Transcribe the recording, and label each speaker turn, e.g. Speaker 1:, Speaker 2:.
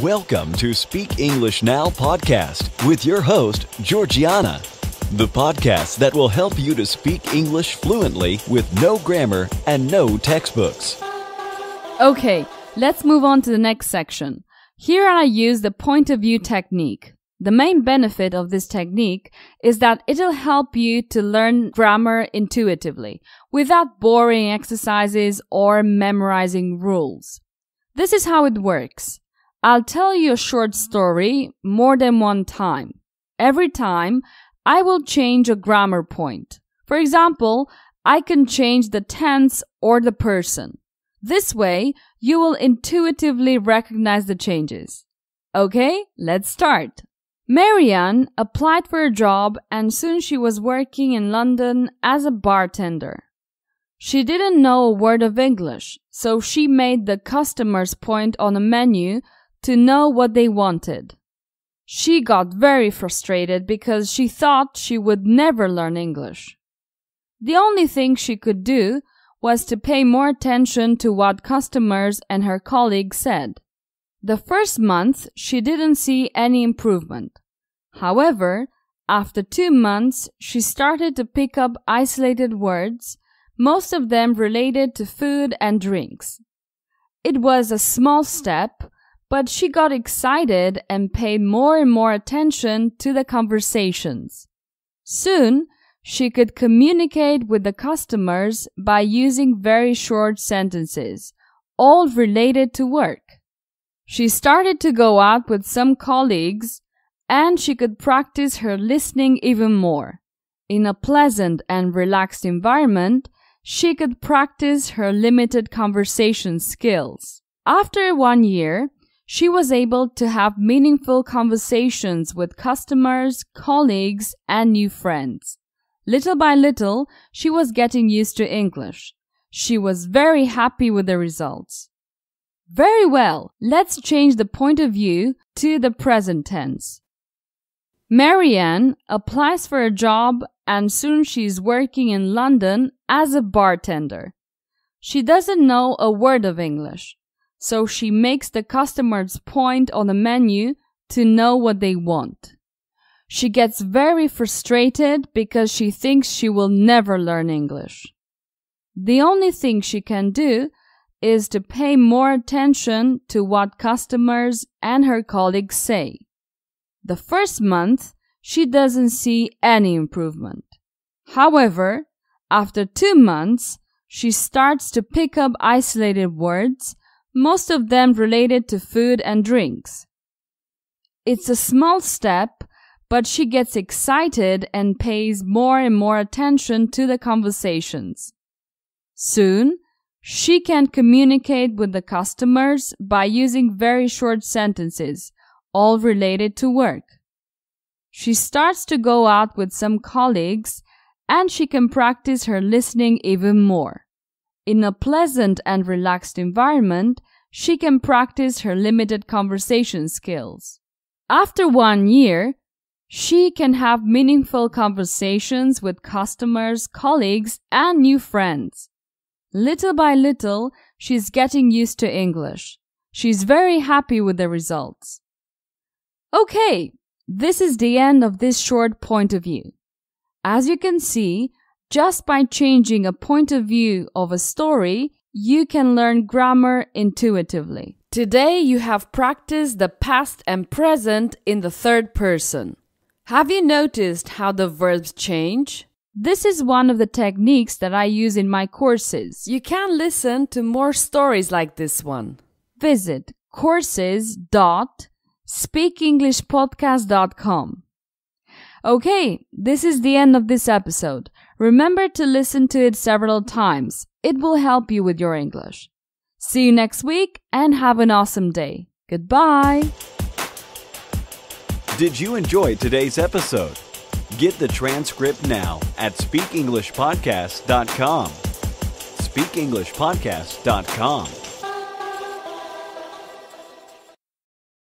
Speaker 1: Welcome to Speak English Now podcast with your host, Georgiana, the podcast that will help you to speak English fluently with no grammar and no textbooks. Okay, let's move on to the next section. Here I use the point of view technique. The main benefit of this technique is that it'll help you to learn grammar intuitively without boring exercises or memorizing rules. This is how it works. I'll tell you a short story more than one time. Every time, I will change a grammar point. For example, I can change the tense or the person. This way, you will intuitively recognize the changes. Okay, let's start. Marianne applied for a job and soon she was working in London as a bartender. She didn't know a word of English, so she made the customer's point on a menu to know what they wanted. She got very frustrated because she thought she would never learn English. The only thing she could do was to pay more attention to what customers and her colleagues said. The first month, she didn't see any improvement. However, after two months, she started to pick up isolated words, most of them related to food and drinks. It was a small step, but she got excited and paid more and more attention to the conversations. Soon, she could communicate with the customers by using very short sentences, all related to work. She started to go out with some colleagues and she could practice her listening even more. In a pleasant and relaxed environment, she could practice her limited conversation skills. After one year, she was able to have meaningful conversations with customers, colleagues, and new friends. Little by little, she was getting used to English. She was very happy with the results. Very well, let's change the point of view to the present tense. Marianne applies for a job and soon she is working in London as a bartender. She doesn't know a word of English so she makes the customers point on the menu to know what they want. She gets very frustrated because she thinks she will never learn English. The only thing she can do is to pay more attention to what customers and her colleagues say. The first month, she doesn't see any improvement. However, after two months, she starts to pick up isolated words most of them related to food and drinks. It's a small step, but she gets excited and pays more and more attention to the conversations. Soon, she can communicate with the customers by using very short sentences, all related to work. She starts to go out with some colleagues and she can practice her listening even more. In a pleasant and relaxed environment, she can practice her limited conversation skills. After one year, she can have meaningful conversations with customers, colleagues, and new friends. Little by little, she's getting used to English. She's very happy with the results. Okay, this is the end of this short point of view. As you can see, just by changing a point of view of a story, you can learn grammar intuitively. Today, you have practiced the past and present in the third person. Have you noticed how the verbs change? This is one of the techniques that I use in my courses. You can listen to more stories like this one. Visit courses.speakenglishpodcast.com. Okay, this is the end of this episode. Remember to listen to it several times. It will help you with your English. See you next week and have an awesome day. Goodbye. Did you enjoy today's episode? Get the transcript now at speakenglishpodcast.com. Speakenglishpodcast.com.